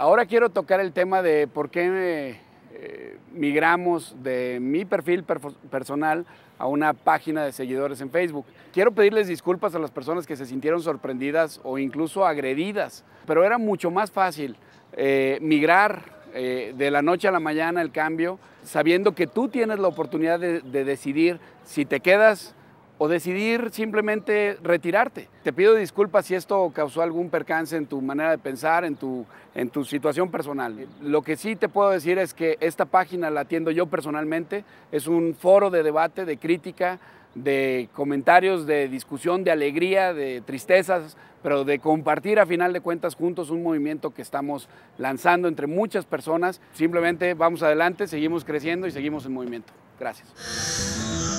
Ahora quiero tocar el tema de por qué eh, migramos de mi perfil personal a una página de seguidores en Facebook. Quiero pedirles disculpas a las personas que se sintieron sorprendidas o incluso agredidas, pero era mucho más fácil eh, migrar eh, de la noche a la mañana el cambio, sabiendo que tú tienes la oportunidad de decidir si te quedas o decidir simplemente retirarte. Te pido disculpas si esto causó algún percance en tu manera de pensar, en tu, en tu situación personal. Lo que sí te puedo decir es que esta página la atiendo yo personalmente, es un foro de debate, de crítica, de comentarios, de discusión, de alegría, de tristezas, pero de compartir a final de cuentas juntos un movimiento que estamos lanzando entre muchas personas. Simplemente vamos adelante, seguimos creciendo y seguimos en movimiento. Gracias.